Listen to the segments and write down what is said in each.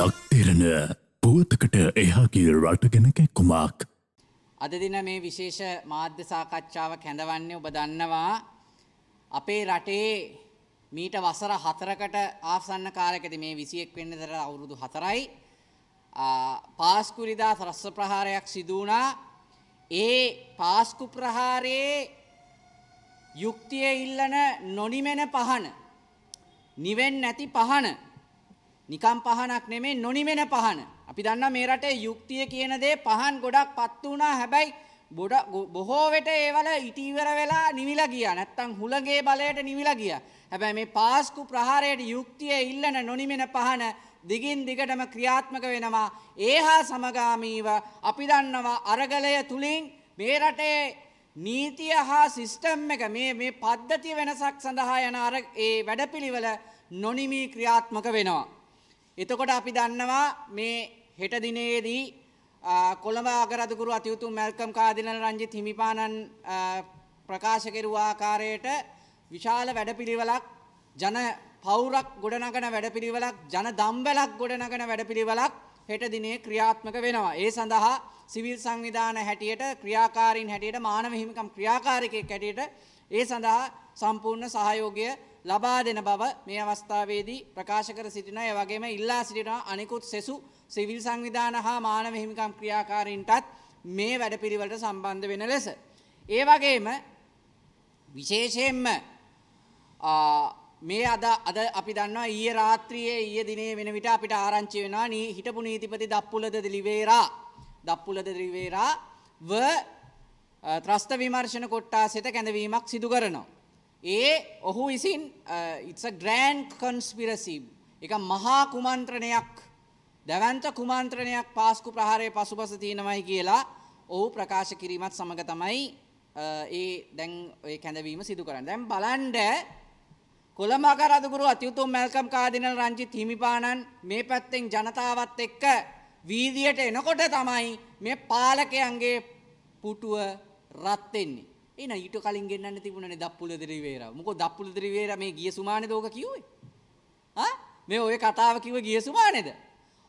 ලක්තිරණ පුවතකට එහාගේ රටගෙන කැක්කුමක්. අද දින මේ විශේෂ මාධ්‍ය සාකච්ඡාවක් හැඳවන්නේ ඔබ දන්නවා අපේ රටේ මීට වසර හතරකට ආසන්න කාලකද මේ විසියෙක් වෙන්න දර අවුරුදු හතරයි පාස්කුරිදා තරස්ස ප්‍රහාරයක් සිදුවනා ඒ පාස්කු ප්‍රහාරයේ යුක්තිය ඉල්ලන නොනිමෙන පහන නිවෙන් නැති පහන නිකම් පහනක් නෙමෙයි නොනිමෙන පහන. අපි දන්නා මේ රටේ යුක්තිය කියන දේ පහන් ගොඩක් පත්තු වුණා. හැබැයි බොහෝ වෙට ඒවල ඉටිවර වෙලා නිවිලා ගියා. නැත්තම් හුලගේ බලයට නිවිලා ගියා. හැබැයි මේ පාස්කු ප්‍රහාරයට යුක්තිය ඉල්ලන නොනිමෙන පහන දිගින් දිගටම ක්‍රියාත්මක වෙනවා. ඒහා සමගාමීව අපි දන්නවා අරගලය තුලින් මේ රටේ නීතිය හා සිස්ටම් එක මේ මේ පද්ධතිය වෙනසක් සඳහා යන අර ඒ වැඩපිළිවෙල නොනිමී ක්‍රියාත්මක වෙනවා. එතකොට අපි දන්නවා මේ හෙට දිනේදී කොළඹ අගරදුගුරු අතිවුතුම් මැල්කම් කාදිනල් රංජිත් හිමිපාණන් ප්‍රකාශ කෙරුව ආකාරයට විශාල වැඩපිළිවෙලක් ජන පවුරක් ගොඩනගන වැඩපිළිවෙලක් ජන දම්බලක් ගොඩනගන වැඩපිළිවෙලක් හෙට දිනේ ක්‍රියාත්මක වෙනවා. ඒ සඳහා සිවිල් සංවිධාන හැටියට ක්‍රියාකාරීන් හැටියට මානව හිමිකම් ක්‍රියාකාරිකයෙක් හැටියට ඒ සඳහා සම්පූර්ණ සහයෝගය ලබා දෙන බව මේ අවස්ථාවේදී ප්‍රකාශ කර සිටිනවා. ඒ වගේම ඉල්ලා සිටිනවා අනිකුත් සෙසු සිවිල් සංවිධාන හා මානව හිමිකම් ක්‍රියාකාරීන්ටත් මේ වැඩපිළිවෙලට සම්බන්ධ වෙන ලෙස. ඒ වගේම විශේෂයෙන්ම මේ අද අද අපි දන්නවා ඊයේ රාත්‍රියේ ඊයේ දිනේ වෙන විට අපිට ආරංචි වෙනවා නී හිටපු නීතිපති දප්පුලද දිලිවේරා දප්පුලද දිලිවේරා ව ත්‍රස්ත විමර්ශන කොට්ටාසෙත කැඳවීමක් සිදු කරනවා. ඒ ඔහු විසින් ඉත්ස ග්‍රෑන්් කන්ස්පිරසි එක මහා කුමන්ත්‍රණයක් දැවන්ත කුමන්ත්‍රණයක් පාස්කු ප්‍රහාරය පසුපස තියෙනවයි කියලා ඔහු ප්‍රකාශ කිරීමත් සමඟ තමයි ඒ දැන් ඔය කැඳවීම සිදු කරන්න දැම් බලන්ඩ කොළමග රදගුරු අතියුතුම් මැල්කම් කාදිනල් රංචිත් හිමිපාණන් මේ පැත්තෙන් ජනතාවත් එක්ක වීදියට එනකොට තමයි මේ පාලකයන්ගේ පුටුව රත්වෙෙන්නේ. එන ඊට කලින් ගෙන්නන්න තිබුණනේ දප්පුල ත්‍රිවේරා. මොකෝ දප්පුල ත්‍රිවේරා මේ ගිය සුමානේද ඕක කිව්වේ? ආ මේ ඔය කතාව කිව්ව ගිය සුමානේද?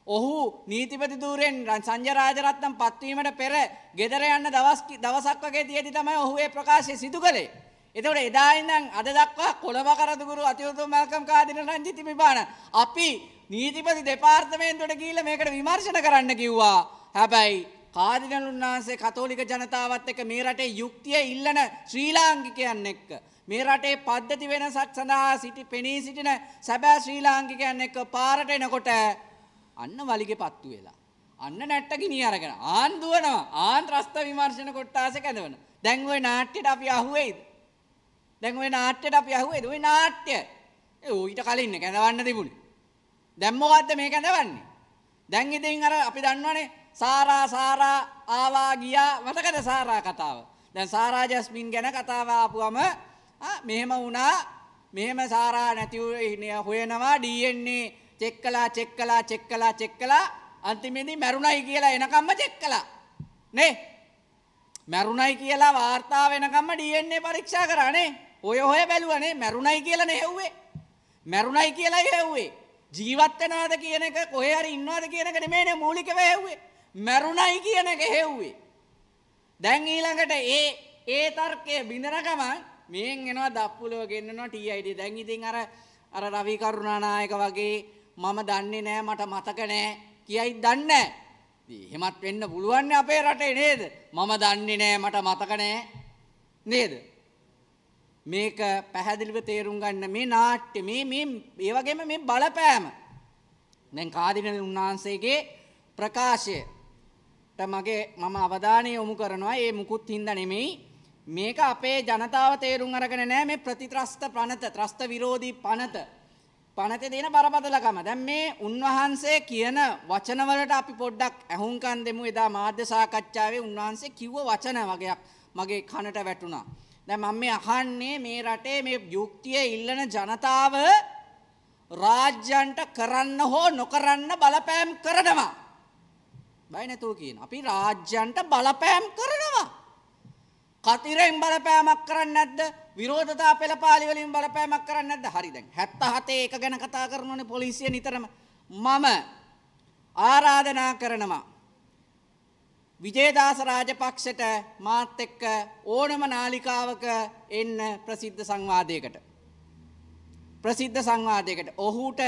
ඔහු නීතිපති ධූරෙන් සංජය රාජරත්නම් පත්වීමට පෙර ගෙදර යන්න දවස් දවසක් වගේ තියදී තමයි ඔහු ඒ ප්‍රකාශය සිදු කළේ. එතකොට එදා ඉඳන් අද දක්වා කොළඹ කරදුගුරු අතිවුතුම් මල්කම් කාදින රංජිත මිබාන අපි නීතිපති දෙපාර්තමේන්තුවට ගිහිල්ලා මේකට විමර්ශන කරන්න කිව්වා. හැබැයි කාර්දිනලුන් වහන්සේ කතෝලික ජනතාවත් එක්ක මේ රටේ යුක්තිය ඉල්ලන ශ්‍රී ලාංකිකයන් එක්ක මේ රටේ පද්ධති වෙනසක් සඳහා සිටි පෙනී සිටින සැබෑ ශ්‍රී ලාංකිකයන් එක්ක පාරට එනකොට අන්න වලිගේ පත්තු වෙලා අන්න නැට්ට ගිනි අරගෙන ආන් දුවනවා ආන් රස්ත විමර්ශන කොට්ටාස කැඳවන දැන් ওই නාට්‍යට අපි අහුවේද දැන් ওই නාට්‍යට අපි අහුවේද ওই නාට්‍ය ඒ ඌ ඊට කලින් කැඳවන්න තිබුණේ දැන් මොකද්ද මේ කැඳවන්නේ දැන් ඉතින් අර අපි දන්නවනේ සාරා සාරා ආවා ගියා මතකද සාරා කතාව. දැන් සාරා ජස්මින් ගැන කතාව ආපුවම මෙහෙම වුණා මෙහෙම සාරා නැති හොයනවා DNA චෙක් කළා චෙක් කළා චෙක් කළා චෙක් කළා අන්තිමේදී මැරුණයි කියලා එනකම්ම චෙක් කළා. නේ? මැරුණයි කියලා වාර්තා වෙනකම්ම DNA පරීක්ෂා කරා නේ. ඔය හොය බැලුවා නේ මැරුණයි කියලා නෙහුවේ. මැරුණයි කියලා හෙව්වේ. ජීවත් වෙනවද කියන එක කොහේ හරි ඉන්නවද කියන එක නෙමෙයිනේ මූලිකව හෙව්වේ. මැරුණයි කියන එක හෙව්වේ. දැන් ඊළඟට ඒ ඒ තර්කය බිඳන ගමන් මේන් එනවා දප්පුලව ගෙන්නනවා TID. දැන් ඉතින් අර අර රවි කරුණානායක වගේ මම දන්නේ නෑ මට මතක නෑ කියයි දන්නේ නෑ. එහෙමත් වෙන්න පුළුවන් අපේ රටේ නේද? මම දන්නේ නෑ මට මතක නෑ නේද? මේක පැහැදිලිව තේරුම් ගන්න මේ නාට්‍ය මේ මේ ඒ වගේම මේ බලපෑම දැන් කාදිනල් උන්වහන්සේගේ ප්‍රකාශය මගේ මම අවධානය යොමු කරනවා ඒ මුකුත් හින්ද නෙමෙයි මේක අපේ ජනතාව තේරුම් අරගෙන නෑ මේ ප්‍රතිත්‍රස්ත ප්‍රණත ත්‍රස්ත විරෝධී පනත පනතේ දෙන බරපතලකම දැන් මේ උන්වහන්සේ කියන වචනවලට අපි පොඩ්ඩක් ඇහුම්කන් දෙමු එදා මාධ්‍ය සාකච්ඡාවේ උන්වහන්සේ කිව්ව වචන වගේක් මගේ කනට වැටුණා දැන් මම මේ අහන්නේ මේ රටේ මේ යුක්තිය ඉල්ලන ජනතාව රාජ්‍යන්ට කරන්න හෝ නොකරන්න බලපෑම් කරනවා බය නැතුව කියන. අපි රාජ්‍යන්ට බලපෑම් කරනවා. කතිරෙන් බලපෑමක් කරන්නේ නැද්ද? විරෝධතා පෙළපාලි වලින් බලපෑමක් කරන්නේ නැද්ද? හරි දැන් 77 එක ගැන කතා කරනෝනේ පොලිසිය නිතරම. මම ආරාධනා කරනවා. විජේදාස රාජපක්ෂට මාත් එක්ක ඕනම නාලිකාවක එන්න ප්‍රසිද්ධ සංවාදයකට. ප්‍රසිද්ධ සංවාදයකට. ඔහුට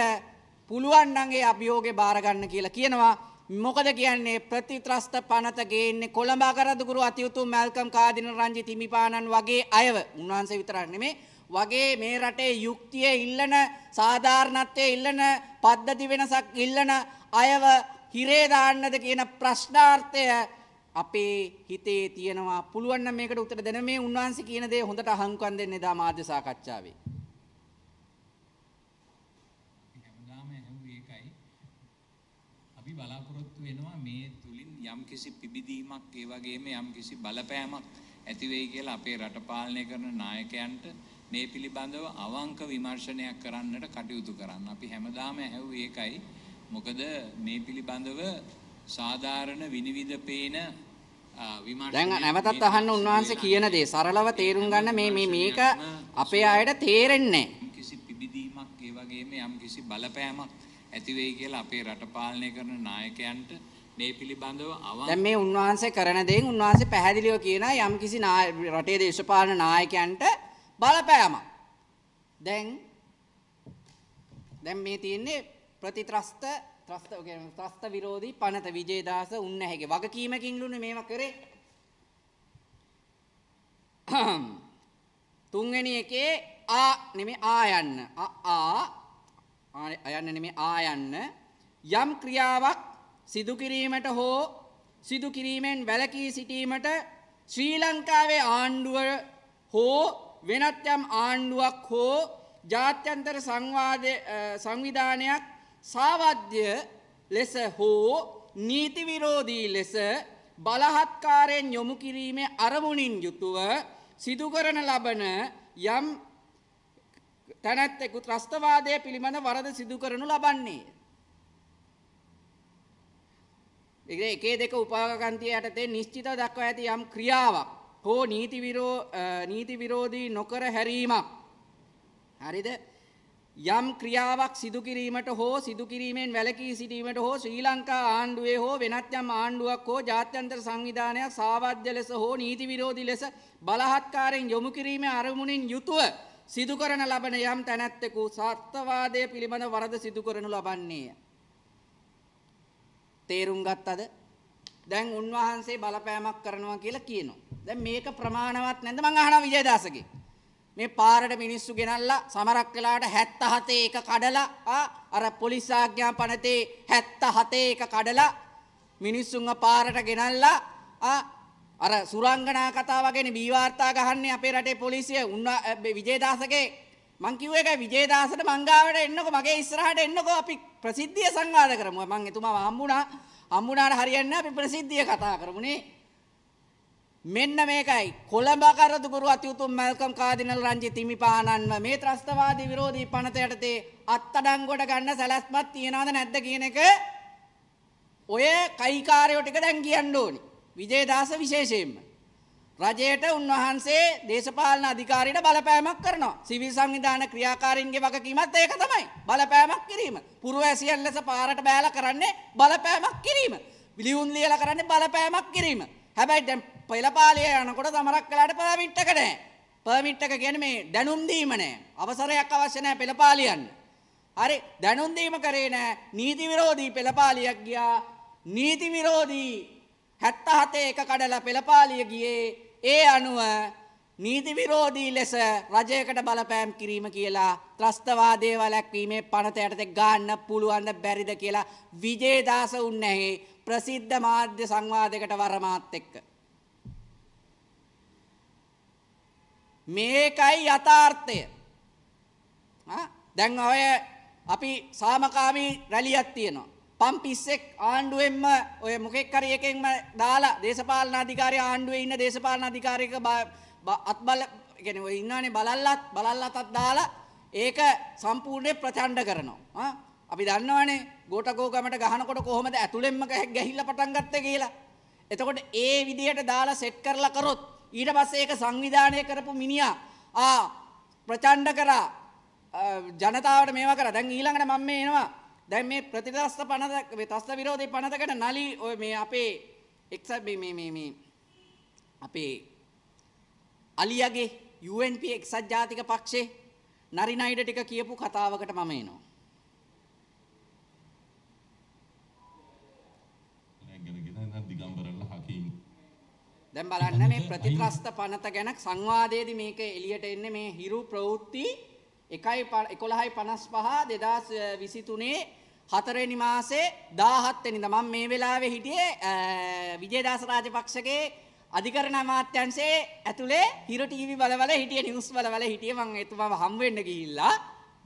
පුළුවන් නම් ඒ අභියෝගේ බාර ගන්න කියලා කියනවා. මොකද කියන්නේ ප්‍රතිත්‍රස්ත පනත ගේන්නේ කොළඹ අගරදුගුරු අතිඋතුම් මල්කම් කාදින රංජිත් හිමිපාණන් වගේ අයව උන්වහන්සේ විතරක් නෙමේ වගේ මේ රටේ යුක්තිය ඉල්ලන සාධාරණත්වයේ ඉල්ලන පද්ධති වෙනසක් ඉල්ලන අයව හිරේ දාන්නද කියන ප්‍රශ්නාර්ථය අපේ හිතේ තියෙනවා පුළුවන් නම් මේකට උත්තර දෙන්න මේ උන්වහන්සේ කියන දේ හොඳට අහංකම් දෙන්න එදා මාධ්‍ය සාකච්ඡාවේ අපි බලාපොරොත්තු වෙනවා මේ තුලින් යම්කිසි පිබිදීමක් ඒ වගේම යම්කිසි බලපෑමක් ඇති වෙයි කියලා අපේ රට පාලනය කරන නායකයන්ට මේ පිළිබඳව අවංක විමර්ශනයක් කරන්නට කටයුතු කරන්න. අපි හැමදාම ඇහුවේ ඒකයි. මොකද මේ පිළිබඳව සාධාරණ විනිවිද පේන දැන් නැවතත් අහන්න උන්වහන්සේ කියන දේ සරලව තේරුම් ගන්න මේ මේ මේක අපේ අයට තේරෙන්නේ නැහැ. කිසි පිබිදීමක් ඒ වගේම යම් කිසි බලපෑමක් ඇති වෙයි කියලා අපේ රට පාලනය කරන නායකයන්ට මේ පිළිබඳව අවං දැන් මේ උන්වහන්සේ කරන දේෙන් උන්වහන්සේ පැහැදිලිව කියන යම්කිසි රටේ දේශපාලන නායකයන්ට බලපෑමක්. දැන් දැන් මේ තියෙන්නේ ප්‍රතිත්‍රස්ත ත්‍රස්ත ත්‍රස්ත විරෝධී පනත විජේදාස උන්නැහැගේ වගකීමකින් ලුනේ මේවා කරේ. තුන්වෙනි එකේ ආ නෙමෙයි ආ යන්න. ආ අයන්න නෙමේ ආයන්න යම් ක්‍රියාවක් සිදු කිරීමට හෝ සිදු කිරීමෙන් වැළකී සිටීමට ශ්‍රී ලංකාවේ ආණ්ඩුව හෝ වෙනත් යම් ආණ්ඩුවක් හෝ ජාත්‍යන්තර සංවාද සංවිධානයක් සාවද්‍ය ලෙස හෝ නීති විරෝධී ලෙස බලහත්කාරයෙන් යොමු කිරීමේ අරමුණින් යුතුව සිදු කරන ලබන යම් තැනැත්තෙකු ත්‍රස්තවාදය පිළිබඳ වරද සිදු කරනු ලබන්නේ. ඒ එකේ දෙක උපාගන්තිය යටතේ නිශ්චිත දක්වා ඇති යම් ක්‍රියාවක් හෝ නීති විරෝ නීති විරෝධී නොකර හැරීමක් හරිද යම් ක්‍රියාවක් සිදු කිරීමට හෝ සිදු කිරීමෙන් වැළකී සිටීමට හෝ ශ්‍රී ලංකා ආණ්ඩුවේ හෝ වෙනත් යම් ආණ්ඩුවක් හෝ ජාත්‍යන්තර සංවිධානයක් සාවද්‍ය ලෙස හෝ නීති විරෝධී ලෙස බලහත්කාරයෙන් යොමු කිරීමේ අරමුණින් යුතුව සිදුකරන ලබන යම් තැනැත්තෙකු සත්වවාදය පිළිබඳ වරද සිදුකරනු ලබන්නේය. තේරුම් ගත්තද දැන් උන්වහන්සේ බලපෑමක් කරනවා කියලා කියනවා. දැන් මේක ප්‍රමාණවත් නැද්ද මං අහනවා විජයදාසගේ. මේ පාරට මිනිස්සු ගෙනල්ලා සමරක් වෙලාවට 77 එක කඩලා අර පොලිස් ආඥා පනතේ 77 එක කඩලා මිනිස්සුන්ව පාරට ගෙනල්ලා අර සුරංගනා කතා වගේනේ බීවාර්තා ගහන්නේ අපේ රටේ පොලිසිය උන්වා විජේදාසගේ මං කිව්ව එකයි විජේදාසට මංගාවට එන්නකෝ මගේ ඉස්සරහට එන්නකෝ අපි ප්‍රසිද්ධිය සංවාද කරමු මං එතුමාව හම්බුණා හම්බුණාට හරියන්නේ නැහැ අපි ප්‍රසිද්ධිය කතා කරමුනේ මෙන්න මේකයි කොළඹ කරදුගුරු අති උතුම් මල්කම් කාදිනල් රංජිත් හිමිපාණන්ව මේ ත්‍රස්තවාදී විරෝධී පනත යටතේ අත්අඩංගුවට ගන්න සැලැස්මක් තියනවද නැද්ද කියන එක ඔය කයිකාරයෝ ටික දැන් කියන්න ඕනේ විජේදාස විශේෂයෙන්ම රජයට උන්වහන්සේ දේශපාලන අධිකාරියට බලපෑමක් කරනවා. සිවිල් සංවිධාන ක්‍රියාකාරීන්ගේ වගකීමත් ඒක තමයි. බලපෑමක් කිරීම. පුරවැසියන් ලෙස පාරට බෑලා කරන්නේ බලපෑමක් කිරීම. ලියුම් ලියලා කරන්නේ බලපෑමක් කිරීම. හැබැයි දැන් පෙළපාලිය යනකොට තමරක් කළාට පර්මිට් එක නැහැ. පර්මිට් එක කියන්නේ මේ දැනුම් දීම නැහැ. අවසරයක් අවශ්‍ය නැහැ පෙළපාලියන්න. හරි දැනුම් දීම කරේ නැහැ. නීති විරෝධී පෙළපාලියක් ගියා. නීති විරෝධී 77 එක කඩලා පෙළපාලිය ගියේ ඒ අනුව නීති විරෝධී ලෙස රජයකට බලපෑම් කිරීම කියලා ත්‍රස්තවාදය වළක්වීමේ පනත යටතේ ගන්න පුළුවන් බැරිද කියලා විජේදාස උන්නැහි ප්‍රසිද්ධ මාධ්‍ය සංවාදයකට වරමාත් එක්ක මේකයි යථාර්ථය දැන් ඔය අපි සාමකාමී රැලියක් තියෙනවා පම්පිස්සෙක් ආණ්ඩුවෙන්ම ඔය මොකෙක් හරි එකෙන්ම දාලා දේශපාලන අධිකාරිය ආණ්ඩුවේ ඉන්න දේශපාලන අධිකාරියක අත්බල කියන්නේ ඔය ඉන්නවනේ බලල්ලත් බලල්ලතත් දාලා ඒක සම්පූර්ණයෙන් ප්‍රචණ්ඩ කරනවා. අපි දන්නවනේ ගෝටකෝගමට ගහනකොට කොහොමද ඇතුළෙන්ම ගැහිලා පටන් ගත්තේ කියලා. එතකොට ඒ විදිහට දාලා සෙට් කරලා කරොත් ඊට පස්සේ ඒක සංවිධානය කරපු මිනිහා ආ ප්‍රචණ්ඩ කරා ජනතාවට මේවා කරා. දැන් ඊළඟට මම මේ එනවා දැන් මේ ප්‍රතිදස්ත පනත මේ තස්ත විරෝධී පනතකට නලි ඔය මේ අපේ එක්සත් මේ මේ මේ අපේ අලියගේ UNP එක්සත් ජාතික පක්ෂේ නරිනයිඩ ටික කියපු කතාවකට මම එනවා. දැන් බලන්න මේ ප්‍රතිත්‍රස්ත පනත ගැන සංවාදයේදී මේක එළියට එන්නේ මේ හිරු ප්‍රවෘත්ති එකයි එකොළහයි පනස් පහ දෙදස් විසිතුනේ හතරනි මාසේ දාහත්වෙනි තමන් මේ වෙලාවෙ හිටියේ විජේදස් රාජපක්ෂගේ අධිකරණ අමාත්‍යන්සේ ඇතුළේ හිරටීවි බලවල හිටිය නිවස් බලවල හිටිය මං එතුමම හම්වෙන්න ගිහිල්ලා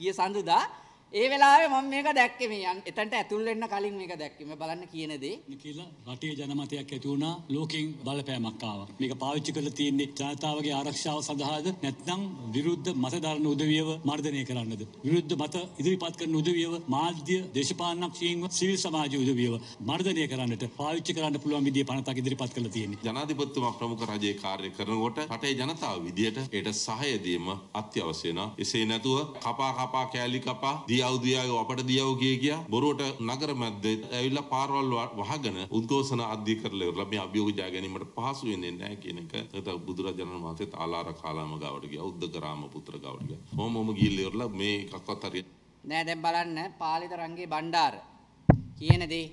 ගිය සඳුදා ඒ වෙලාවේ මම මේක දැක්කේ මේ එතනට ඇතුල් වෙන්න කලින් මේක දැක්කේ. මේ බලන්න කියන දේ. නිකිලා රටේ ජනමතයක් ඇති වුණා ලෝකෙන් බලපෑමක් ආවා. මේක පාවිච්චි කරලා තියෙන්නේ ජනතාවගේ ආරක්ෂාව සඳහාද නැත්නම් විරුද්ධ මතධාරණ උදවියව මර්ධනය කරන්නද? විරුද්ධ මත ඉදිරිපත් කරන උදවියව මාධ්‍ය දේශපාලනඥයින්ව සිවිල් සමාජ උදවියව මර්ධනය කරන්නට පාවිච්චි කරන්න පුළුවන් විදිය පනතක් ඉදිරිපත් කරලා තියෙන්නේ. ජනාධිපතිතුමා ප්‍රමුඛ රජයේ කාර්ය කරනකොට රටේ ජනතාව විදියට ඒට සහය දීම අත්‍යවශ්‍ය වෙනවා. එසේ නැතුව කපා කපා කෑලි කපා දියව් දියාව අපට දියව් කිය කියා බොරුවට නගර මැද්දේ ඇවිල්ලා පාරවල් වහගෙන උද්ඝෝෂණ අධ්‍ය කරලා ඉවරලා මේ අභියෝග ජය ගැනීමට පහසු වෙන්නේ නැහැ කියන එක නැත බුදුරජාණන් වහන්සේ ආලාර කාලාම ගාවට ගියා උද්දකරාම පුත්‍ර ගාවට ගියා. කොහොම හොම ගිහිල්ලා ඉවරලා මේ එකක්වත් හරියට නෑ දැන් බලන්න පාලිත රංගේ බණ්ඩාර කියන දේ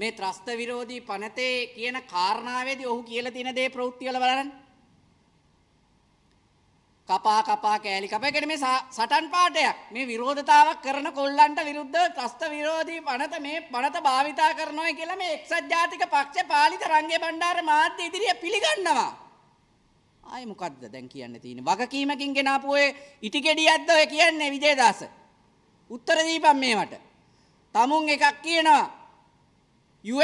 මේ ත්‍රස්ත විරෝධී පනතේ කියන කාරණාවේදී ඔහු කියලා තියෙන දේ ප්‍රවෘත්ති වල බලන්න කපා කපා කෑලි කපා කියන්නේ මේ සටන් පාඩයක් මේ විරෝධතාවක් කරන කොල්ලන්ට විරුද්ධ ත්‍රස්ත විරෝධී පනත මේ පනත භාවිතා කරනවා කියලා මේ එක්සත් ජාතික පක්ෂ පාලිත රංගේ බණ්ඩාර මාධ්‍ය ඉදිරියේ පිළිගන්නවා ආයි මොකද්ද දැන් කියන්න තියෙන්නේ වගකීමකින් ගෙනාපු ඔය ඉටි කෙඩියක්ද ඔය කියන්නේ විජේදාස උත්තර දීපන් මේවට තමුන් එකක් කියනවා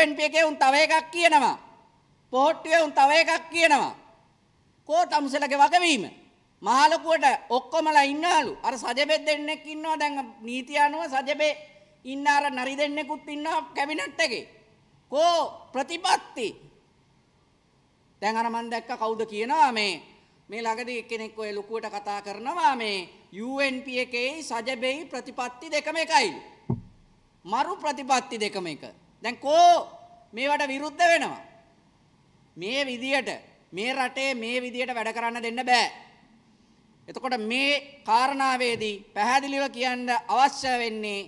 UNP එකේ උන් තව එකක් කියනවා පොහට්ටුවේ උන් තව එකක් කියනවා කෝ තමුසලගේ වගවීම මහලොකුවට ඔක්කොමලා ඉන්නලු අර සජබෙත් දෙන්නෙක් ඉන්නවා දැන් නීති අනුව සජබේ ඉන්න අර නරි දෙන්නෙකුත් ඉන්නවා කැබිනට් එකේ. කෝ ප්‍රතිපත්ති. දැන් අර මම දැක්ක කවුද කියනවා මේ මේ ළඟදී එක්කෙනෙක් ඔය ලොකුවට කතා කරනවා මේ UNP එකේ සජබේයි ප්‍රතිපත්ති දෙකම එකයි. මරු ප්‍රතිපත්ති දෙකම එක. දැන් කෝ මේවට විරුද්ධ වෙනවා. මේ විදියට මේ රටේ මේ විදියට වැඩ කරන්න දෙන්න බෑ. එතකොට මේ කාරණාවේදී පැහැදිලිව කියන්න අවශ්‍ය වෙන්නේ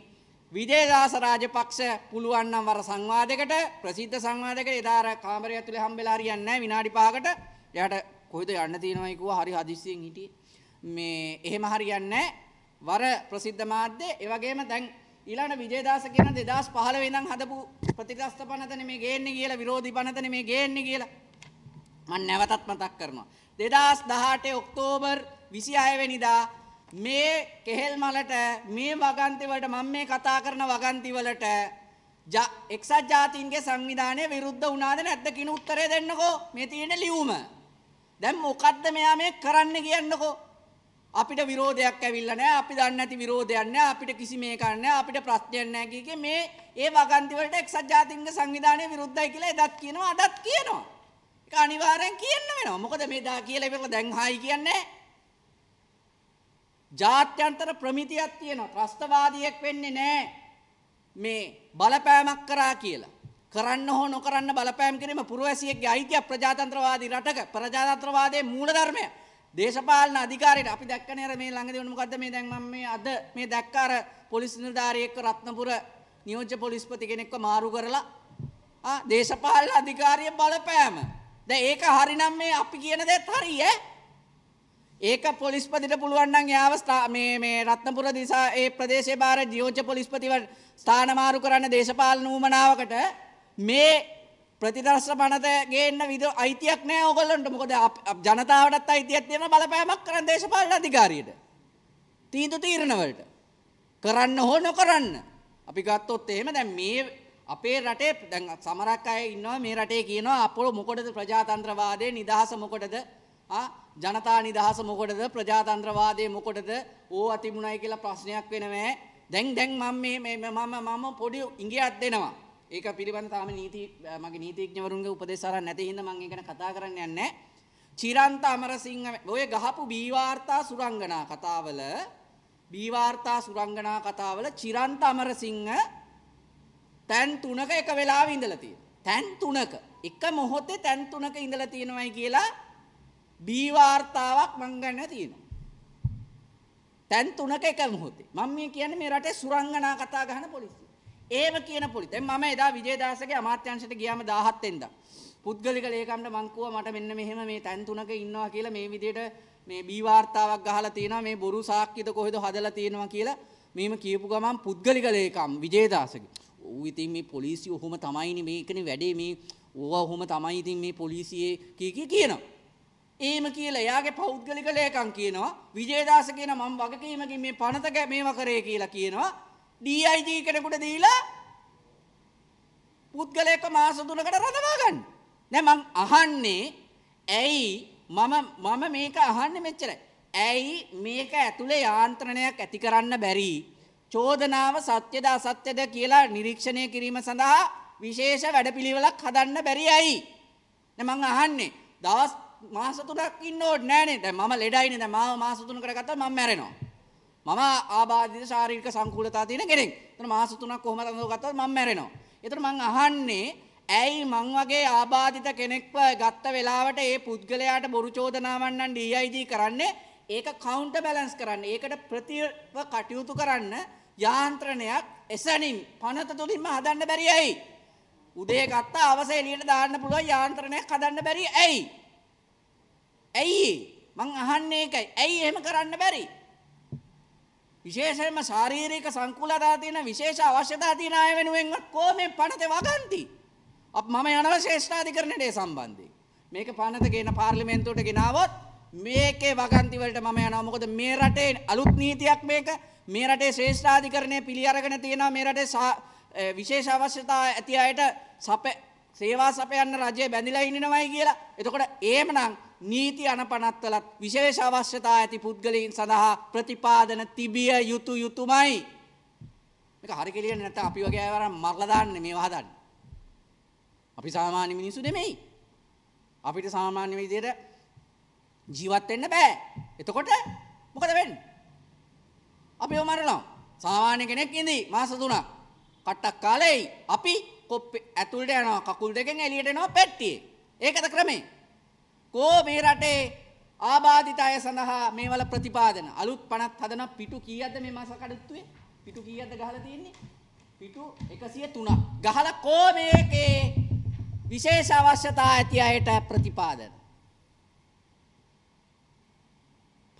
විජේදාස රාජපක්ෂ පුළුවන් නම් වර සංවාදයකට ප්‍රසිද්ධ සංවාදයකට එදා අර කාමරය ඇතුලේ හම්බෙලා හරියන්නේ නැහැ විනාඩි 5කට. එයාට කොහෙද යන්න තියෙනවයි කිව්වා හරි හදිස්සියෙන් හිටියේ. මේ එහෙම හරියන්නේ වර ප්‍රසිද්ධ මාධ්‍ය ඒ වගේම දැන් ඊළඟ විජේදාස කියන 2015 ඉඳන් හදපු ප්‍රතිගස්ත පනතනේ මේ ගේන්නේ කියලා විරෝධී පනතනේ මේ ගේන්නේ කියලා මම නැවතත් මතක් කරනවා 2018 ඔක්තෝබර් 26 වෙනිදා මේ කෙහෙල් මලට මේ වගන්ති වලට මම මේ කතා කරන වගන්ති වලට එක්සත් ජාතීන්ගේ සංවිධානය විරුද්ධ වුණාද නැද්ද කියන උත්තරය දෙන්නකෝ මේ තියෙන ලියුම දැන් මොකද්ද මෙයා මේ කරන්න කියන්නකෝ අපිට විරෝධයක් ඇවිල්ලා නැහැ අපි දන්නේ නැති විරෝධයක් නැහැ අපිට කිසි මේකක් නැහැ අපිට ප්‍රශ්නයක් නැහැ කිය මේ ඒ වගන්ති වලට එක්සත් ජාතීන්ගේ සංවිධානය විරුද්ධයි කියලා එදත් කියනවා අදත් කියනවා ඒක අනිවාර්යෙන් කියන්න වෙනවා. මොකද මේ දා කියලා ඉවරලා දැන් හායි කියන්නේ ජාත්‍යන්තර ප්‍රමිතියක් තියෙනවා. ත්‍රස්තවාදියෙක් වෙන්නේ නැහැ. මේ බලපෑමක් කරා කියලා. කරන්න හෝ නොකරන්න බලපෑම් කිරීම පුරවැසියෙක්ගේ අයිතිය ප්‍රජාතන්ත්‍රවාදී රටක ප්‍රජාතන්ත්‍රවාදයේ මූලධර්මය. දේශපාලන අධිකාරියට අපි දැක්කනේ අර මේ ළඟදී වුණ මොකද්ද මේ දැන් මම මේ අද මේ දැක්ක අර පොලිස් නිලධාරියෙක්ව රත්නපුර නියෝජ්‍ය පොලිස්පති කෙනෙක්ව මාරු කරලා ආ දේශපාලන අධිකාරිය බලපෑම දැන් ඒක හරිනම් මේ අපි කියන දේත් හරි ඈ. ඒක පොලිස්පතිට පුළුවන් නම් යාව මේ මේ රත්නපුර දිසා ඒ ප්‍රදේශයේ බාර ජියෝජ පොලිස්පතිව ස්ථානමාරු කරන්න දේශපාලන උමනාවකට මේ ප්‍රතිදර්ශන පනත ගේන්න විද අයිතියක් නෑ ඕගොල්ලන්ට මොකද ජනතාවටත් අයිතියක් තියෙන බලපෑමක් කරන දේශපාලන අධිකාරියට. තීන්දුව තීරණවලට කරන්න හෝ නොකරන්න. අපි ගත්තොත් එහෙම දැන් මේ අපේ රටේ දැන් සමරක් අය ඉන්නවා මේ රටේ කියනවා අපොල මොකටද ප්‍රජාතන්ත්‍රවාදයේ නිදහස මොකටද ජනතා නිදහස මොකටද ප්‍රජාතන්ත්‍රවාදයේ මොකටද ඕවා තිබුණයි කියලා ප්‍රශ්නයක් වෙනවෑ දැන් දැන් මම මේ මම මම පොඩි ඉඟියක් දෙනවා ඒක පිළිබඳ තාම නීති මගේ නීතිඥවරුන්ගේ උපදෙස් අරන් නැති හින්දා මම ඒකන කතා කරන්න යන්නේ චිරන්ත අමරසිංහ ඔය ගහපු බීවාර්තා සුරංගනා කතාවල බීවාර්තා සුරංගනා කතාවල චිරන්ත අමරසිංහ තැන් තුනක එක වෙලාවෙ ඉඳලා තියෙනවා. තැන් තුනක එක මොහොතේ තැන් තුනක ඉඳලා තියෙනවයි කියලා බී වාර්තාවක් මං ගන්න තියෙනවා. තැන් තුනක එක මොහොතේ. මම මේ කියන්නේ මේ රටේ සුරංගනා කතා ගහන පොලිසිය. ඒම කියන පොලිසිය. දැන් මම එදා විජේදාසගේ අමාත්‍යංශයට ගියාම 17 වෙනිදා. පුද්ගලික ලේකම්ට මං කිව්වා මට මෙන්න මෙහෙම මේ තැන් තුනක ඉන්නවා කියලා මේ විදිහට මේ බී වාර්තාවක් ගහලා තියෙනවා මේ බොරු සාක්කියද කොහෙද හදලා තියෙනවා කියලා මෙහෙම කියපු ගමන් පුද්ගලික ලේකම් විජේදාසගේ ඌඉතින් මේ පොලිසි ඔහොම තමයිනි මේකන වැඩේ මේ ඕවා ඔහොම තමයි ඉතින් මේ පොලිසියේ කීක කියනවා. ඒම කියලා යාගේ පෞද්ගලික ලේකම් කියනවා විජේදාස කියන මම වගකීමකින් මේ පනතක මේව කරේ කියලා කියනවා DIG කෙනෙකුට දීලා පුද්ගලයෙක්ව මාස තුනකට රඳවා ගන්න. නෑ මං අහන්නේ ඇයි මම මම මේක අහන්නේ මෙච්චරයි. ඇයි මේක ඇතුලේ යාන්ත්‍රණයක් ඇති කරන්න බැරි චෝදනාව සත්‍යද අසත්‍යද කියලා නිරීක්ෂණය කිරීම සඳහා විශේෂ වැඩපිළිවෙලක් හදන්න බැරි ඇයි. මං අහන්නේ දවස් මාස තුනක් ඉන්න ඕනේ නෑනේ. දැන් මම ලෙඩයිනේ. දැන් මාව මාස තුනකට ගත්තා මම මැරෙනවා. මම ආබාධිත ශාරීරික සංකූලතා තියෙන කෙනෙක්. එතන මාස තුනක් කොහමද අඳව ගත්තත් මම මැරෙනවා. එතන මං අහන්නේ ඇයි මං වගේ ආබාධිත කෙනෙක්ව ගත්ත වෙලාවට ඒ පුද්ගලයාට බොරු චෝදනාවන් නම් DID කරන්නේ ඒක කවුන්ටර් බැලන්ස් කරන්න. ඒකට ප්‍රතිව කටයුතු කරන්න යාන්ත්‍රණයක් එසනින් පනත තුලින්ම හදන්න බැරි ඇයි? උදේ ගත්ත අවස එළියට දාන්න පුළුවන් යාන්ත්‍රණයක් හදන්න බැරි ඇයි? ඇයි? මං අහන්නේ ඒකයි. ඇයි එහෙම කරන්න බැරි? විශේෂයෙන්ම ශාරීරික සංකූලතා තියෙන විශේෂ අවශ්‍යතා තියෙන අය වෙනුවෙන්වත් කොහොමද පනතේ වගන්ති? අප මම යනවා ශ්‍රේෂ්ඨාධිකරණයට සම්බන්ධයෙන්. මේක පනත ගේන පාර්ලිමේන්තුවට ගෙනාවොත් මේකේ වගන්ති වලට මම යනවා. මොකද මේ රටේ අලුත් නීතියක් මේක. මේ රටේ ශ්‍රේෂ්ඨාධිකරණය පිළි අරගෙන තියෙනවා. මේ රටේ විශේෂ අවශ්‍යතා ඇති අයට සප සේවා සපයන්න රජය බැඳිලා ඉන්නවයි කියලා. එතකොට එහෙමනම් නීති අනපනත්තලත් විශේෂ අවශ්‍යතා ඇති පුද්ගලයන් සඳහා ප්‍රතිපාදන තිබිය යුතු යුතුමයි. මේක හරි කියලා නැත්නම් අපි වගේ අයවරන් මරලා දාන්නේ මේවා හදන්නේ. අපි සාමාන්‍ය මිනිස්සු නෙමෙයි. අපිට සාමාන්‍ය විදිහට ජීවත් වෙන්න බෑ. එතකොට මොකද වෙන්නේ? අපිව මරනවා. සාමාන්‍ය කෙනෙක් ඉඳි මාස 3ක්. කට්ටක් කාලෙයි අපි කොප්පේ ඇතුළට යනවා කකුල් දෙකෙන් එළියට එනවා පෙට්ටියේ. ඒකද ක්‍රමේ. කෝ මේ රටේ ආබාධිත අය සඳහා මේවල ප්‍රතිපාදන අලුත් 50ක් හදන පිටු කීයද මේ මාස කඩත්තුවේ? පිටු කීයද ගහලා තියෙන්නේ? පිටු 103ක්. ගහලා කෝ මේකේ විශේෂ අවශ්‍යතා ඇති අයට ප්‍රතිපාදන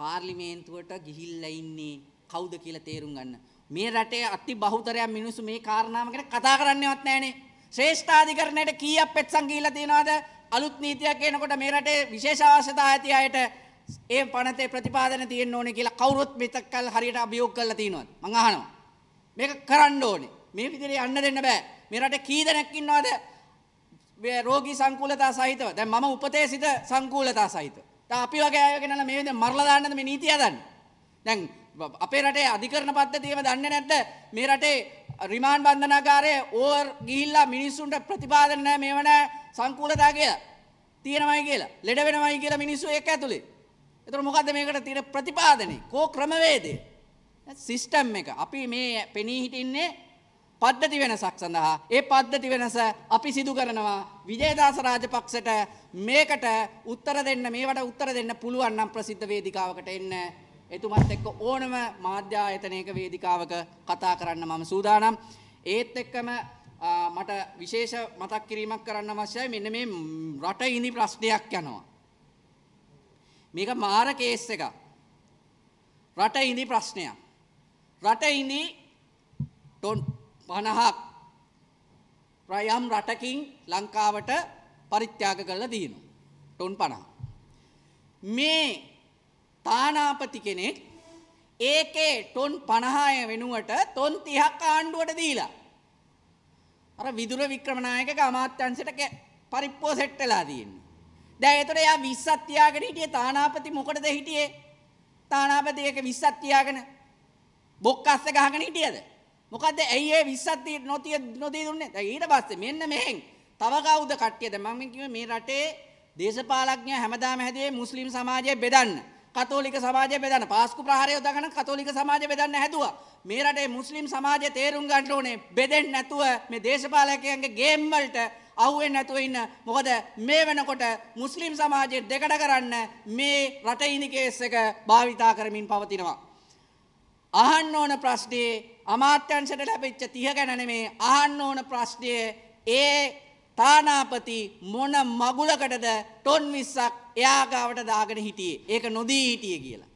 පාර්ලිමේන්තුවට ගිහිල්ලා ඉන්නේ කවුද කියලා තේරුම් ගන්න. මේ රටේ අති බහුතරයක් මිනිස්සු මේ කාරණාව ගැන කතා කරන්නේවත් නැහනේ. ශ්‍රේෂ්ඨාධිකරණයට කීයක් පෙත්සන් ගිහිල්ලා තියෙනවද? අලුත් නීතියක් එනකොට මේ රටේ විශේෂ අවශ්‍යතා ඇති අයට ඒ පනතේ ප්‍රතිපාදන තියෙන්න ඕනේ කියලා කවුරුත් මෙතකල් හරියට අභියෝග කරලා තියෙනවද? මං අහනවා. මේක කරන්න ඕනේ. මේ විදිහට යන්න දෙන්න බෑ. මේ රටේ කී දෙනෙක් ඉන්නවද? රෝගී සංකූලතා සහිතව. දැන් මම උපතේ සිට සංකූලතා සහිතව. දැන් අපි වගේ අය ගෙනලා මේ දැන් මරලා දාන්නද මේ නීතිය හදන්නේ? දැන් අපේ රටේ අධිකරණ පද්ධතියම දන්නේ නැද්ද? මේ රටේ රිමාන්ඩ් බන්ධනාගාරයේ ඕවර් ගිහිල්ලා මිනිස්සුන්ට ප්‍රතිපාදන නැහැ මේව නැහැ සංකූලතා කියලා. තියෙනවයි කියලා. ලෙඩ වෙනවයි කියලා මිනිස්සු ඒක ඇතුලේ. එතකොට මොකද්ද මේකට තියෙන ප්‍රතිපාදනේ? කෝ ක්‍රමවේදය? සිස්ටම් එක. අපි මේ පෙනී හිටින්නේ පද්ධති වෙනසක් සඳහා ඒ පද්ධති වෙනස අපි සිදු කරනවා විජේදාස රාජපක්ෂට මේකට උත්තර දෙන්න මේවට උත්තර දෙන්න පුළුවන් නම් ප්‍රසිද්ධ වේදිකාවකට එන්න එතුමත් එක්ක ඕනම මාධ්‍ය ආයතනයක වේදිකාවක කතා කරන්න මම සූදානම් ඒත් එක්කම මට විශේෂ මතක් කිරීමක් කරන්න අවශ්‍යයි මෙන්න මේ රට ඉනි ප්‍රශ්නයක් යනවා මේක මාර කේස් එක රට ඉනි ප්‍රශ්නයක් රට ඉනි ටොන්ට් පණහක් ප්‍රයම් රටකින් ලංකාවට පරිත්‍යාග කරලා දීනු. ටොන් පණහ. මේ තානාපති කෙනෙක් ඒකේ ටොන් පණහාය වෙනුවට තොන් තිහක් ආණ්ඩුවට දීලා. අර විදුර වික්‍රමණයක අමාත්‍යන්සට පරිප්පෝ සෙට්ටලා දයන්නේ. දැ එතට යා විශ්සත්තියාගෙන හිටිය තානාපති මොකටද හිටියේ තානාපතියක විශ්සත්තියාගෙන බොක්කස්ස ගහගෙන හිටියද. මොකද ඇයි ඒ 20ක් දී නොතිය නොදී දුන්නේ? දැන් ඊට පස්සේ මෙන්න මෙහෙන් තව කවුද කට්ටියද මම කිව්වේ මේ රටේ දේශපාලඥය හැමදාම හැදුවේ මුස්ලිම් සමාජය බෙදන්න. කතෝලික සමාජය බෙදන්න. පාස්කු ප්‍රහාරය යොදාගෙන කතෝලික සමාජය බෙදන්න හැදුවා. මේ රටේ මුස්ලිම් සමාජය තේරුම් ගන්න ඕනේ බෙදෙන්න නැතුව මේ දේශපාලකයන්ගේ ගේම් වලට අහුවෙන් නැතුව ඉන්න මොකද මේ වෙනකොට මුස්ලිම් සමාජයේ දෙකඩ කරන්න මේ රටයිනි කේස් එක භාවිතා කරමින් පවතිනවා. අහන්න ඕන ප්‍රශ්නේ අමාත්‍යංශයට ලැබිච්ච 30 ගැන නෙමේ අහන්න ඕන ප්‍රශ්නය ඒ තානාපති මොන මගුලකටද ටොන් 20ක් එයා ගාවට දාගෙන හිටියේ. ඒක නොදී හිටියේ කියලා.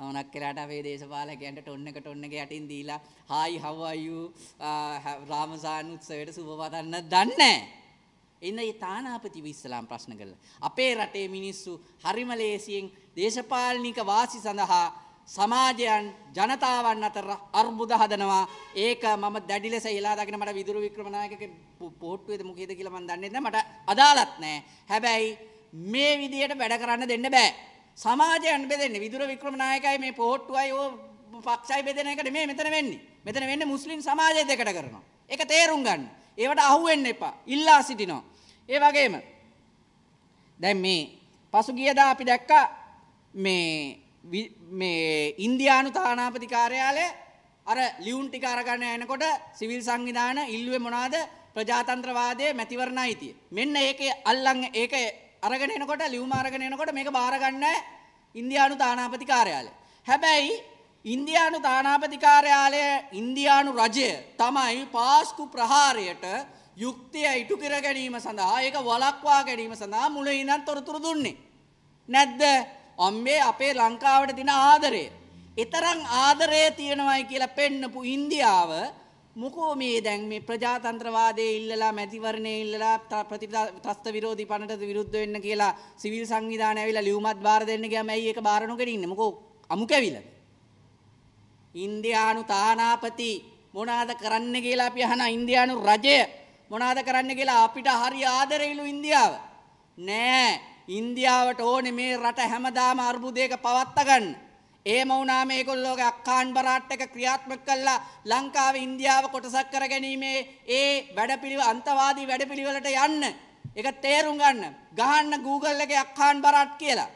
අවනක් කියලාට අපේ දේශපාලකයන්ට ටොන් එක ටොන් එක යටින් දීලා "Hi how are you? Uh, රාමසාන උත්සවයට සුබ පතන්න" දන්නේ නැහැ. එන්න ඒ තානාපතිව ඉස්සලාම් ප්‍රශ්න කළා. අපේ රටේ මිනිස්සු හරිම ලේසියෙන් දේශපාලනික වාසි සඳහා සමාජයන් ජනතාවන් අතර අර්බුද හදනවා ඒක මම දැඩි ලෙස ඉලා දකින මට විදුරු වික්‍රමනායකගේ පොට්ටුවේද මොකේද කියලා මම දන්නේ නැහැ මට අදාළත් නැහැ හැබැයි මේ විදියට වැඩ කරන්න දෙන්න බෑ සමාජයන් බෙදෙන්නේ විදුරු වික්‍රමනායකයි මේ පොට්ටුවයි ඕ පක්ෂයි බෙදෙන එක නෙමෙයි මෙතන වෙන්නේ මෙතන වෙන්නේ මුස්ලිම් සමාජය දෙකට කරනවා ඒක තේරුම් ගන්න ඒවට අහු වෙන්න එපා ඉල්ලා සිටිනවා ඒ වගේම දැන් මේ පසුගියදා අපි දැක්කා මේ මේ ඉන්දයානු තානාපති කාර්යාලය අර ලියුන් ටික අරගන්න යනකොට සිවිල් සංවිධාන ඉල්ුව මොනාද ප්‍රජාතන්ත්‍රවාදය මැතිවරණ අයිතිය. මෙන්න ඒක අල්ලං ඒක අරගෙනනකොට ලියවමාරගෙනනකොට මේක බාරගන්න ඉන්දයානු තානාපති කාර්යාලය. හැබැයි ඉන්දයානු තානාපති කාර්යාලය ඉන්දයානු රජය තමයි පාස්කු ප්‍රහාරයට යුක්තිය ඉටු කර ගැනීම සඳහා ඒක වලක්වා ගැනීම සඳහා මුල ඉනන් තොරතුරු දුන්නේ. නැද්ද අම්මේ අපේ ලංකාවට තින ආදරේ. එතරම් ආදරය තියෙනවයි කියලා පෙන්නපු ඉන්දියාව මොකෝ මේ දැන් මේ ප්‍රජාතන්ත්‍රවාදයේ ඉල්ලලා මැතිවරණයේ ඉල්ලලා ප්‍රතිත්‍රස්ත විරෝධී පනට විරුද්ධ වෙන්න කියලා සිවිල් සංවිධානය ඇවිල්ලා ලියුමක් බාර දෙන්න ගියාම ඇයි ඒක බාර නොගෙන ඉන්නේ මොකෝ අමු කැවිලද ඉන්දියානු තානාපති මොනාද කරන්න කියලා අපි අහන ඉන්දියානු රජය මොනාද කරන්න කියලා අපිට හරි ආදරෙයිලු ඉන්දියාව නෑ ඉන්දියාවට ඕනේ මේ රට හැමදාම අර්බුදයක පවත්තගන්න. ඒ මවුනා මේගොල්ලෝගේ අක්කාන් බරාට් එක ක්‍රියාත්මක කළා ලංකාව ඉන්දියාව කොටසක් කර ගැනීමේ ඒ වැඩපිළිවෙල අන්තවාදී වැඩපිළිවෙලට යන්න. ඒක තේරුම් ගන්න. ගහන්න Google එකේ අක්කාන් බරාට් කියලා.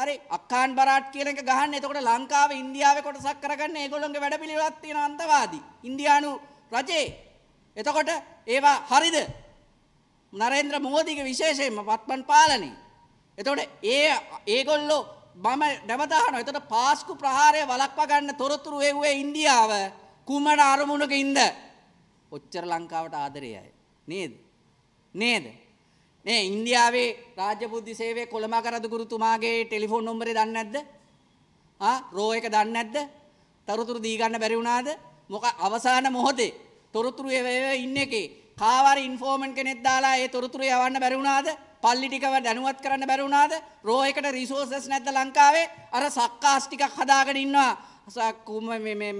හරි අක්කාන් බරාට් කියන එක ගහන්න. එතකොට ලංකාව ඉන්දියාවේ කොටසක් කරගන්න ඒගොල්ලන්ගේ වැඩපිළිවෙලක් තියෙන අන්තවාදී. ඉන්දියානු රජේ. එතකොට ඒවා හරිද? නරේන්ද්‍ර මෝදික විශේෂයෙන්ම වත්මන් පාලනය. එතකොට ඒ ඒගොල්ලෝ මම නැවතහන එතට පාස්කු ප්‍රහාරය වලක්වා ගන්න තොරතුරු එව්වේ ඉන්දියාව කුමට අරමුණක ඉන්ද. ඔච්චර ලංකාවට ආදරයයි. නේද. නේද. නේ ඉන්දියාවේ රාජ්‍ය බුද්ධි සේවේ කොළම කරදුගුරුතුමාගේ ටෙලිෆෝන් නොම්බරේ දන්න ඇද්ද. රෝ එක දන්න ඇද්ද. තොරතුරු දීගන්න බැරි වුණාද මොක අවසාන මොහොතේ තොරතුරු එ ඉන්න එකේ කාවර ඉන්ෆෝර්මන්ට් කෙනෙක් දාලා ඒ තොරතුරු යවන්න බැරි වුණාද? පල්ලි ටිකව දැනුවත් කරන්න බැරි වුණාද? රෝ එකට රිසෝසස් නැද්ද ලංකාවේ? අර සක්කාස් ටිකක් හදාගෙන ඉන්නවා. සකුම මේ මේ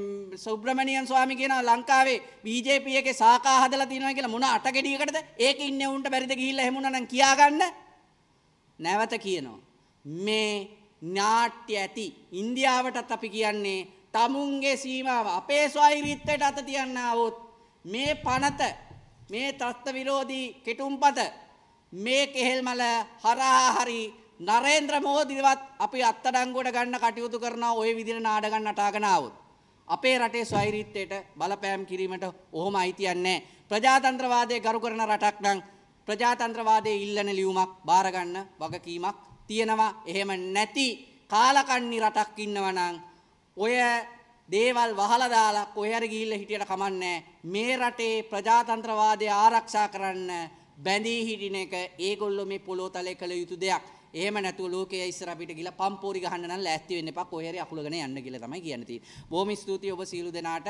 සුබ්‍රමණියන් ස්වාමී කියනවා ලංකාවේ BJP එකේ සාකා හදලා තියෙනවා කියලා මොන අටගෙඩියකටද? ඒක ඉන්නේ උන්ට බැරිද ගිහිල්ලා හැමුණා නම් කියාගන්න? නැවත කියනවා. මේ නාට්‍ය ඇති ඉන්දියාවටත් අපි කියන්නේ තමුන්ගේ සීමාව අපේ ස්වෛරීත්වයට අත තියන්න આવොත් මේ පනත මේ තත්ත්ව විරෝධී කෙටුම්පත මේ කෙහෙල්මල හරහා හරි නරේන්ද්‍ර මෝදිවත් අපි අත්අඩංගුවට ගන්න කටයුතු කරන ওই විදිහට නාඩගම් නටාගෙන ආවොත් අපේ රටේ ස්වෛරීත්වයට බලපෑම් කිරීමට ඔහොම අයිතියක් නැහැ. ප්‍රජාතන්ත්‍රවාදයේ ගරු කරන රටක් නම් ප්‍රජාතන්ත්‍රවාදයේ ඉල්ලන ලියුමක් බාර ගන්න වගකීමක් තියෙනවා. එහෙම නැති කාලකන්ණි රටක් ඉන්නවා නම් ඔය දේවල් වහලා දාලා කොහේ හරි ගිහිල්ලා හිටියට කමන්නේ මේ රටේ ප්‍රජාතන්ත්‍රවාදය ආරක්ෂා කරන්න බැඳී හිටින එක ඒගොල්ලෝ මේ පොළොතලේ කළ යුතු දෙයක්. එහෙම නැතුව ලෝකයේ ඉස්සර අපිට ගිහලා පම්පෝරි ගහන්න නම් ලෑස්ති වෙන්න එපා. කොහේ හරි අකුලගෙන යන්න කියලා තමයි කියන්නේ තියෙන්නේ. බොහොම ස්තුතියි ඔබ සීලු දෙනාට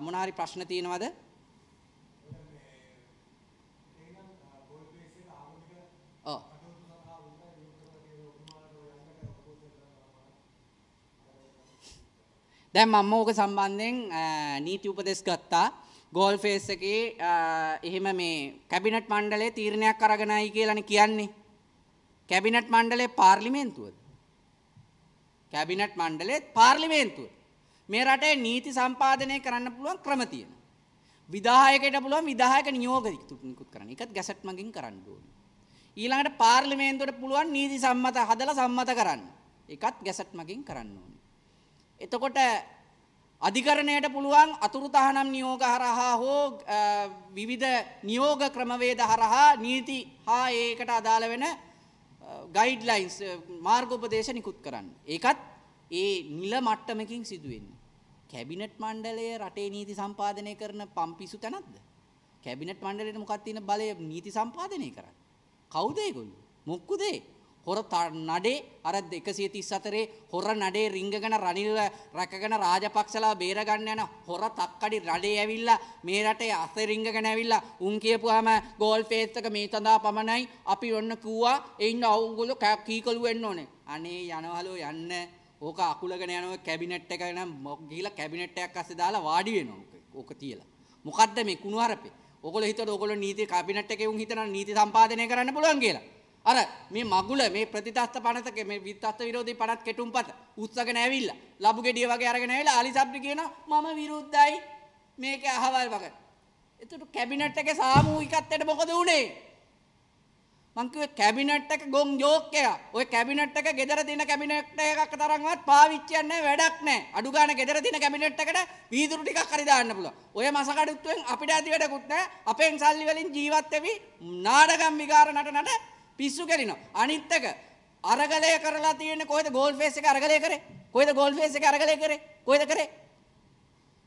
මොනවා හරි ප්‍රශ්න තියෙනවද? දැන් මම ඕක සම්බන්ධයෙන් නීති උපදෙස් ගත්තා. ගෝල් ෆේස් එකේ එහෙම මේ කැබිනට් මණ්ඩලයේ තීරණයක් අරගෙනයි කියලානේ කියන්නේ. කැබිනට් මණ්ඩලයේ පාර්ලිමේන්තුවද? කැබිනට් මණ්ඩලයේ පාර්ලිමේන්තුව. මේ රටේ නීති සම්පාදනය කරන්න පුළුවන් ක්‍රම තියෙනවා. විධායකයට පුළුවන් විධායක නියෝග නිකුත් කරන්න. ඒකත් ගැසට් මගින් කරන්න ඕනේ. ඊළඟට පාර්ලිමේන්තුවට පුළුවන් නීති සම්මත හදලා සම්මත කරන්න. ඒකත් ගැසට් මගින් කරන්න ඕනේ. එතකොට අධිකරණයට පුළුවන් අතුරු තහනම් නියෝග හරහා හෝ විවිධ නියෝග ක්‍රමවේද හරහා නීති හා ඒකට අදාළ වෙන ගයිඩ්ලයින්ස් මාර්ගෝපදේශ නිකුත් කරන්න. ඒකත් ඒ නිල මට්ටමකින් සිදුවෙන්නේ. කැබිනට් මණ්ඩලය රටේ නීති සම්පාදනය කරන පම්පිසු තැනක්ද? කැබිනට් මණ්ඩලයට මොකක්ද තියෙන බලය නීති සම්පාදනය කරන්නේ? කවුද ඒගොල්ලෝ? මොක්කුද ඒ? හොර නඩේ අර 134 හොර නඩේ රිංගගෙන රනිල් රැකගෙන රාජපක්ෂලා බේරගන්න යන හොර තක්කඩි රඩේ ඇවිල්ලා මේ රටේ අස රිංගගෙන ඇවිල්ලා උන් කියපුවාම ගෝල් ෆේස් එක මේ තඳා පමණයි අපි ඔන්න කිව්වා එයින් අවුගල කීකළු වෙන්න ඕනේ අනේ යනවලු යන්න ඕක අකුලගෙන යනවා කැබිනට් එක නම් ගිහිලා කැබිනට් එකක් අස්සේ දාලා වාඩි වෙනවා ඕක තියලා මොකද්ද මේ කුණුහරපේ ඔගොල්ලෝ හිතන ඔගොල්ලෝ නීති කැබිනට් එකේ උන් හිතන නීති සම්පාදනය කරන්න පුළුවන් කියලා අර මේ මගුල මේ ප්‍රතිතස්ත පනතක මේ විත්තස්ත විරෝධී පනත් කෙටුම්පත උත්සගෙන ඇවිල්ලා ලබු ගෙඩිය වගේ අරගෙන ඇවිල්ලා අලි සබ්රි කියනවා මම විරුද්ධයි මේක අහවල් වගේ. එතකොට කැබිනට් එකේ සාමූහිකත්වයට මොකද වුනේ? මං කිව්වේ කැබිනට් එක ගොන් ජෝක් එකක්. ওই කැබිනට් එක ගෙදර දින කැබිනට් එකක් තරම්වත් පාවිච්චියක් නැහැ වැඩක් නැහැ. අඩු ගානේ ගෙදර දින කැබිනට් එකට වීදුරු ටිකක් හරි දාන්න පුළුවන්. ඔය මසකඩුත්වෙන් අපිට ඇති වැඩකුත් නැහැ. අපෙන් සල්ලි වලින් ජීවත් වෙවි නාඩගම් විකාර නටනට පිස්සු කෙලිනවා. අනිත් එක අරගලය කරලා තියෙන්නේ කොහෙද ගෝල් ෆේස් එක අරගලය කරේ? කොහෙද ගෝල් ෆේස් එක අරගලය කරේ? කොහෙද කරේ?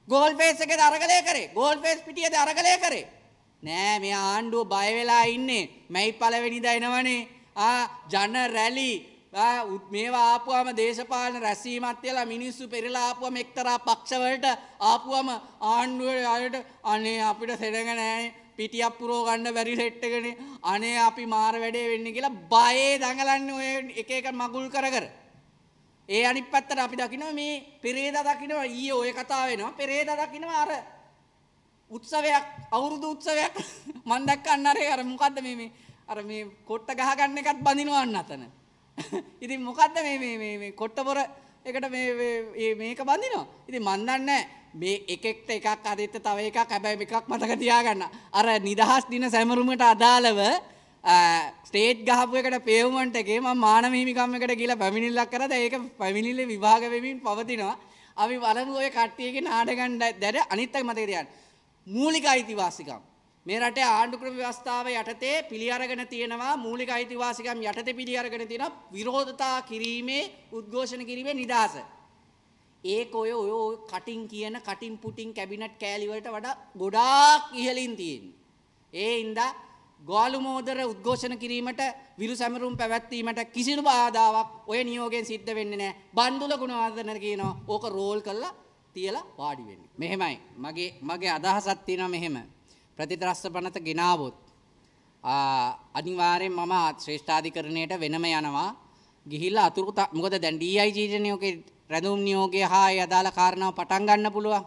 ගෝල් ෆේස් එකේද අරගලය කරේ? ගෝල් ෆේස් පිටියේද අරගලය කරේ? නෑ මේ ආණ්ඩුව බය වෙලා ඉන්නේ. මැයි පළවෙනිදා එනවනේ. ආ ජන රැලි මේවා ආපුවම දේශපාලන රැසීමත් කියලා මිනිස්සු පෙරලා ආපුවම එක්තරා පක්ෂවලට ආපුවම ආණ්ඩුවේ අයට අනේ අපිට සෙනඟ නෑනේ පිටියක් පුරෝ ගන්න බැරි සෙට් එකනේ අනේ අපි මාර වැඩේ වෙන්නේ කියලා බයේ දඟලන්නේ ඔය එක එක මගුල් කර කර. ඒ අනිත් පැත්තට අපි දකිනවා මේ පෙරේදා දකිනවා ඊයේ ඔය කතාව වෙනවා පෙරේදා දකිනවා අර උත්සවයක් අවුරුදු උත්සවයක් මම දැක්කන්න අර අර මොකද්ද මේ මේ අර මේ කොට්ට ගහ ගන්න එකත් බඳිනවා අතන. ඉතින් මොකද්ද මේ මේ මේ කොට්ට පොර එකට මේ මේක බඳිනවා. ඉතින් මන් දන්නේ නැහැ මේ එකෙක්ට එකක් අදෙත්ත තව එකක් හැබැයි එකක් මතක තියාගන්න. අර නිදහස් දින සැමරුමට අදාළව ස්ටේට් ගහපු එකට පේවමන්ට එකේ මම මානව හිමිකම් එකට ගිහලා පැමිණිල්ලක් කරද ඒක පැමිණිල්ලේ විභාග වෙමින් පවතිනවා. අපි බලමු ඔය කට්ටියගේ නාඩගම් දැර අනිත් එක මතක තියාගන්න. මූලික අයිතිවාසිකම් මේ රටේ ආණ්ඩුක්‍රම ව්‍යවස්ථාව යටතේ පිළි අරගෙන තියෙනවා මූලික අයිතිවාසිකම් යටතේ පිළි අරගෙන තියෙනවා විරෝධතා කිරීමේ උද්ඝෝෂණ කිරීමේ නිදහස. ඒක ඔය ඔය කටින් කියන කටින් පුටින් කැබිනට් කෑලි වලට වඩා ගොඩාක් ඉහළින් තියෙන. ඒ ඉඳා ගෝලු මෝදර උද්ඝෝෂණ කිරීමට විරු සැමරුම් පැවැත්වීමට කිසිදු බාධාවක් ඔය නියෝගයෙන් සිද්ධ වෙන්නේ නැහැ. බන්දුල ගුණවර්ධන කියනවා ඕක රෝල් කරලා තියලා වාඩි වෙන්න. මෙහෙමයි. මගේ මගේ අදහසක් තියෙනවා මෙහෙම. ප්‍රතිත්‍රස්ස ගෙනාවොත් අනිවාර්යෙන් මම ශ්‍රේෂ්ඨාධිකරණයට වෙනම යනවා. ගිහිල්ලා අතුරු මොකද දැන් DIG නියෝගේ රැඳුම් නියෝගය හා ඒ අදාළ කාරණාව පටන් ගන්න පුළුවන්.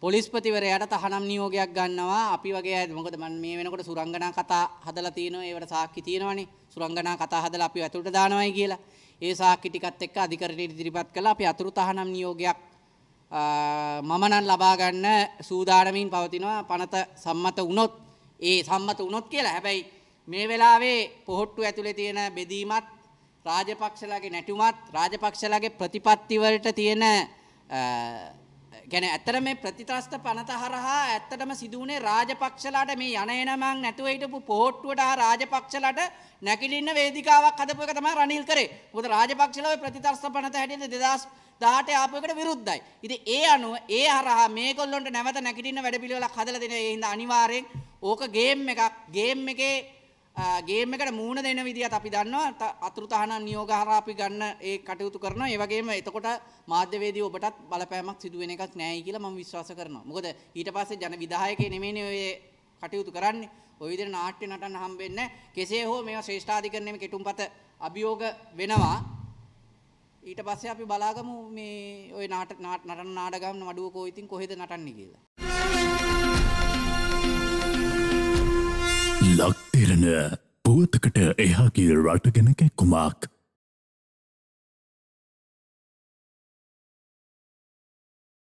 පොලිස්පතිවරයාට තහනම් නියෝගයක් ගන්නවා. අපි වගේ අය මොකද මම මේ වෙනකොට සුරංගනා කතා හදලා තිනවා. ඒවට සාක්ෂි තියෙනවනේ. සුරංගනා කතා හදලා අපි අතුරට දානවයි කියලා. ඒ සාක්ෂි ටිකත් එක්ක අධිකරණයට ඉදිරිපත් කළා. අපි අතුරු තහනම් නියෝගයක් මම නම් ලබා ගන්න සූදානමින් පවතිනවා. පනත සම්මත වුණොත් ඒ සම්මත වුණොත් කියලා. හැබැයි මේ වෙලාවේ පොහොට්ටු ඇතුලේ තියෙන බෙදීමත් රාජපක්ෂලාගේ නැටුමත් රාජපක්ෂලාගේ ප්‍රතිපත්තිවලට තියෙන ගැන ඇත්තට මේ ප්‍රතිත්‍රස්ත පනත හරහා ඇත්තටම සිදුවනේ රාජපක්ෂලාට මේ යන එන මං නැතුව හිටපු පොහට්ටුවට ආ රාජපක්ෂලාට නැගිලින්න වේදිකාවක් හදපු එක තමයි රනිල් කරේ. මොකද රාජපක්ෂලා ওই ප්‍රතිත්‍රස්ත පනත හැටියට 2018 ආපු එකට විරුද්ධයි. ඉතින් ඒ අනුව ඒ හරහා මේගොල්ලොන්ට නැවත නැගිටින්න වැඩ පිළිවෙලක් හදලා දෙන ඒ හින්දා අනිවාර්යෙන් ඕක ගේම් එකක් ගේම් එකේ ගේම් එකට මූණ දෙන විදිහත් අපි දන්නවා අතුරු තහනම් නියෝග හරහා අපි ගන්න ඒ කටයුතු කරනවා ඒ වගේම එතකොට මාධ්‍යවේදී ඔබටත් බලපෑමක් සිදු වෙන එකක් නැහැයි කියලා මම විශ්වාස කරනවා මොකද ඊට පස්සේ ජන විධායකේ නෙමෙයිනේ ඔය කටයුතු කරන්නේ ඔය විදිහට නාට්‍ය නටන්න හම්බෙන්නේ කෙසේ හෝ මේවා ශ්‍රේෂ්ඨාධිකරණයේ කෙටුම්පත අභියෝග වෙනවා ඊට පස්සේ අපි බලාගමු මේ ඔය නාට නටන නාටකම් නඩුව කෝ ඉතින් කොහෙද නටන්නේ කියලා තේරෙන පුවතකට එහාගේ රට ගැන කැක්කුමක්